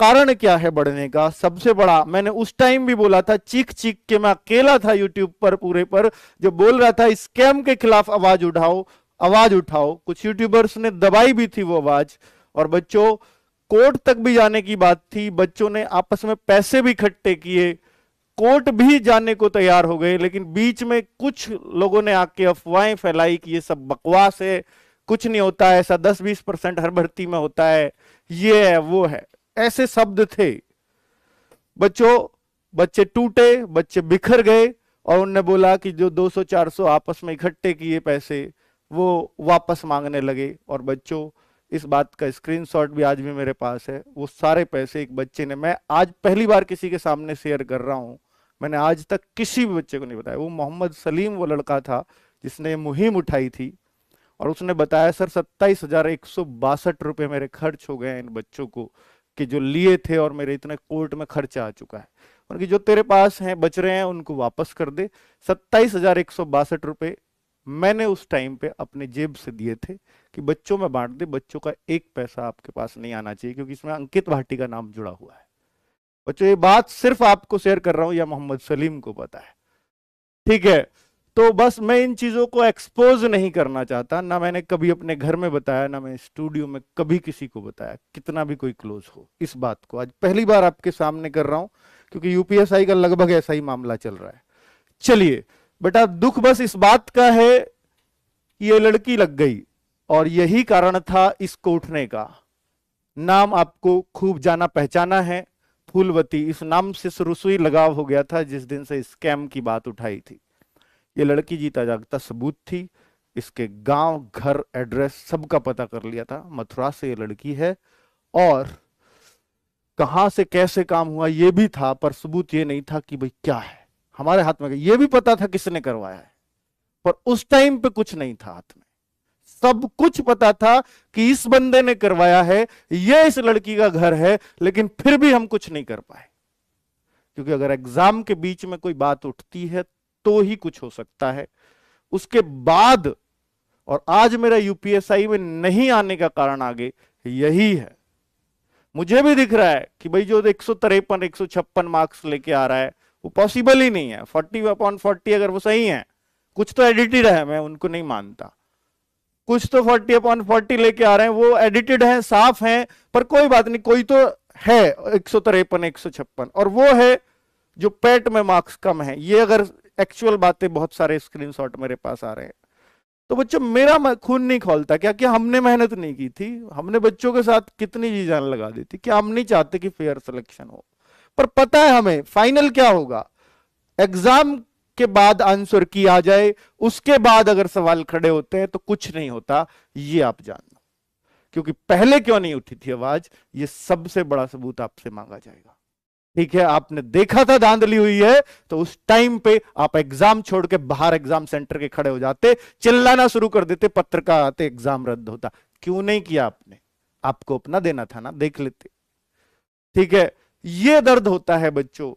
कारण क्या है बढ़ने का सबसे बड़ा मैंने उस टाइम भी बोला था चीख चीख के मैं अकेला था यूट्यूब पर पूरे पर जो बोल रहा था स्कैम के खिलाफ आवाज उठाओ आवाज उठाओ कुछ यूट्यूबर्स ने दबाई भी थी वो आवाज और बच्चों कोर्ट तक भी जाने की बात थी बच्चों ने आपस में पैसे भी इकट्ठे किए कोर्ट भी जाने को तैयार हो गए लेकिन बीच में कुछ लोगों ने आके अफवाहें फैलाई कि ये सब बकवास है कुछ नहीं होता है ऐसा 10-20 परसेंट हर भर्ती में होता है ये है वो है ऐसे शब्द थे बच्चों बच्चे टूटे बच्चे बिखर गए और उनने बोला कि जो 200-400 आपस में इकट्ठे किए पैसे वो वापस मांगने लगे और बच्चों इस बात का स्क्रीनशॉट भी आज भी मेरे पास है वो सारे पैसे एक बच्चे ने मैं आज पहली बार किसी के सामने शेयर कर रहा हूँ मैंने आज तक किसी भी बच्चे को नहीं बताया वो मोहम्मद सलीम वो लड़का था जिसने मुहिम उठाई थी और उसने बताया सर सत्ताईस रुपए मेरे खर्च हो गए इन बच्चों को कि जो लिए थे और मेरे इतने कोर्ट में खर्चा आ चुका है उनकी जो तेरे पास हैं बच रहे हैं उनको वापस कर दे सत्ताईस हजार एक सौ बासठ रुपए मैंने उस टाइम पे अपने जेब से दिए थे कि बच्चों में बांट दे बच्चों का एक पैसा आपके पास नहीं आना चाहिए क्योंकि इसमें अंकित भाटी का नाम जुड़ा हुआ है बच्चों ये बात सिर्फ आपको शेयर कर रहा हूं या मोहम्मद सलीम को पता है ठीक है तो बस मैं इन चीज़ों को एक्सपोज नहीं करना चाहता ना मैंने कभी अपने घर में बताया ना मैं स्टूडियो में कभी किसी को बताया कितना भी कोई क्लोज हो इस बात को आज पहली बार आपके सामने कर रहा हूं क्योंकि यूपीएसआई का लगभग ऐसा ही मामला चल रहा है चलिए बेटा दुख बस इस बात का है ये लड़की लग गई और यही कारण था इसको उठने का नाम आपको खूब जाना पहचाना है फूलवती इस नाम से शुरू लगाव हो गया था जिस दिन से स्कैम की बात उठाई थी ये लड़की जीता जागता सबूत थी इसके गांव घर एड्रेस सबका पता कर लिया था मथुरा से ये लड़की है और कहां से कैसे काम हुआ ये भी था पर सबूत ये नहीं था कि भाई क्या है हमारे हाथ में ये भी पता था किसने करवाया है पर उस टाइम पे कुछ नहीं था हाथ में सब कुछ पता था कि इस बंदे ने करवाया है ये इस लड़की का घर है लेकिन फिर भी हम कुछ नहीं कर पाए क्योंकि अगर एग्जाम के बीच में कोई बात उठती है तो ही कुछ हो सकता है उसके बाद और आज मेरा यूपीएसआई में नहीं आने का कारण आगे यही है मुझे भी दिख रहा है कि भाई जो एक सौ तिरपन एक सौ छप्पन मार्क्स लेके आ रहा है वो पॉसिबल ही नहीं है फोर्टी अपॉन फोर्टी अगर वो सही है कुछ तो एडिटेड है मैं उनको नहीं मानता कुछ तो फोर्टी अपॉन फोर्टी लेके आ रहे हैं वो एडिटेड है साफ है पर कोई बात नहीं कोई तो है एक सौ तिरपन एक सौ छप्पन और वो है जो पेट में मार्क्स कम है ये अगर एक्चुअल बातें बहुत सारे स्क्रीनशॉट मेरे पास आ रहे हैं तो बच्चों मेरा खून नहीं खोलता क्या क्या हमने मेहनत नहीं की थी हमने बच्चों के साथ कितनी जी जान लगा दी थी क्या हम नहीं चाहते कि फेयर सिलेक्शन हो पर पता है हमें फाइनल क्या होगा एग्जाम के बाद आंसर की आ जाए उसके बाद अगर सवाल खड़े होते हैं तो कुछ नहीं होता ये आप जानना क्योंकि पहले क्यों नहीं उठी थी आवाज ये सबसे बड़ा सबूत आपसे मांगा जाएगा ठीक है आपने देखा था धांधली हुई है तो उस टाइम पे आप एग्जाम छोड़ के बाहर एग्जाम सेंटर के खड़े हो जाते चिल्लाना शुरू कर देते का आते एग्जाम रद्द होता क्यों नहीं किया आपने आपको अपना देना था ना देख लेते ठीक है ये दर्द होता है बच्चों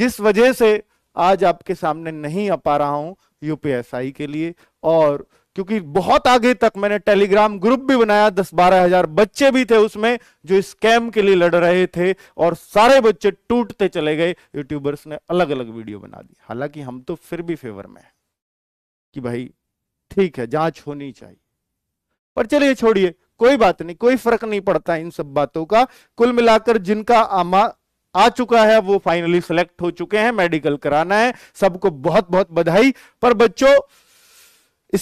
जिस वजह से आज आपके सामने नहीं आ पा रहा हूं यूपीएसआई के लिए और क्योंकि बहुत आगे तक मैंने टेलीग्राम ग्रुप भी बनाया दस बारह हजार बच्चे भी थे उसमें जो स्कैम के लिए लड़ रहे थे और सारे बच्चे टूटते चले गए यूट्यूबर्स ने अलग अलग वीडियो बना दी हालांकि हम तो फिर भी फेवर में है कि भाई ठीक है जांच होनी चाहिए पर चलिए छोड़िए कोई बात नहीं कोई फर्क नहीं पड़ता इन सब बातों का कुल मिलाकर जिनका आमा आ चुका है वो फाइनली सिलेक्ट हो चुके हैं मेडिकल कराना है सबको बहुत बहुत बधाई पर बच्चों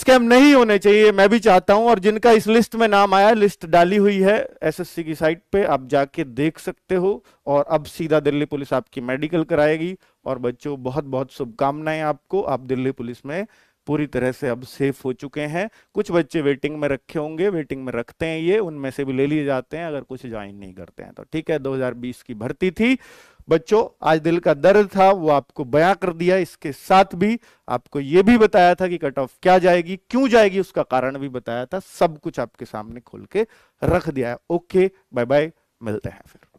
स्कैम नहीं होने चाहिए मैं भी चाहता हूं और जिनका इस लिस्ट में नाम आया लिस्ट डाली हुई है एसएससी की साइट पे आप जाके देख सकते हो और अब सीधा दिल्ली पुलिस आपकी मेडिकल कराएगी और बच्चों बहुत बहुत शुभकामनाएं आपको आप दिल्ली पुलिस में पूरी तरह से अब सेफ हो चुके हैं कुछ बच्चे वेटिंग में रखे होंगे वेटिंग में रखते हैं ये उनमें से भी ले लिए जाते हैं अगर कुछ ज्वाइन नहीं करते हैं तो ठीक है दो की भर्ती थी बच्चों आज दिल का दर्द था वो आपको बयां कर दिया इसके साथ भी आपको ये भी बताया था कि कट ऑफ क्या जाएगी क्यों जाएगी उसका कारण भी बताया था सब कुछ आपके सामने खोल के रख दिया है ओके बाय बाय मिलते हैं फिर